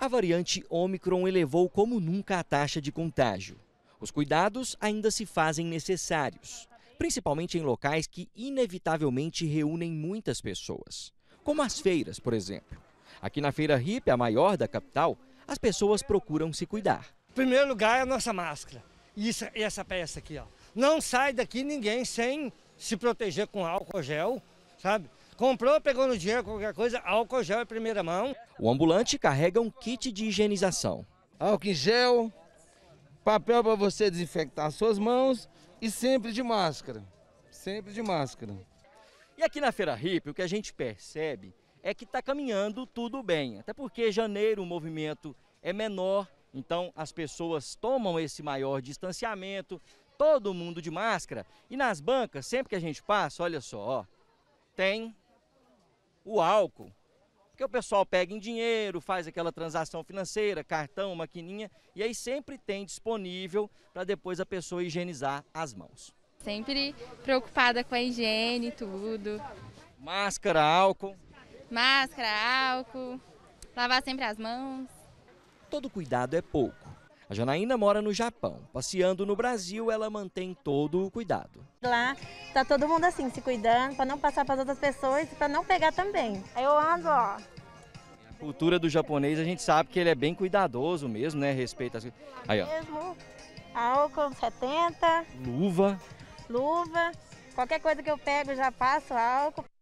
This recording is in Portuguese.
A variante Omicron elevou como nunca a taxa de contágio. Os cuidados ainda se fazem necessários, principalmente em locais que inevitavelmente reúnem muitas pessoas, como as feiras, por exemplo. Aqui na Feira Hip, a maior da capital, as pessoas procuram se cuidar. Em primeiro lugar, é a nossa máscara. E essa, essa peça aqui, ó. Não sai daqui ninguém sem se proteger com álcool gel, sabe? Comprou, pegou no dinheiro, qualquer coisa, álcool gel é primeira mão. O ambulante carrega um kit de higienização. Álcool em gel, papel para você desinfectar suas mãos e sempre de máscara. Sempre de máscara. E aqui na Feira Hippie, o que a gente percebe é que está caminhando tudo bem. Até porque janeiro o movimento é menor, então as pessoas tomam esse maior distanciamento, todo mundo de máscara. E nas bancas, sempre que a gente passa, olha só, ó, tem o álcool. Porque o pessoal pega em dinheiro, faz aquela transação financeira, cartão, maquininha, e aí sempre tem disponível para depois a pessoa higienizar as mãos. Sempre preocupada com a higiene e tudo. Máscara, álcool. Máscara, álcool. Lavar sempre as mãos. Todo cuidado é pouco. A Janaína mora no Japão. Passeando no Brasil, ela mantém todo o cuidado. Lá tá todo mundo assim, se cuidando, para não passar para as outras pessoas e para não pegar também. Eu ando, ó, cultura do japonês, a gente sabe que ele é bem cuidadoso mesmo, né? Respeita as Aí, ó. Mesmo, álcool 70. Luva. Luva. Qualquer coisa que eu pego, já passo álcool.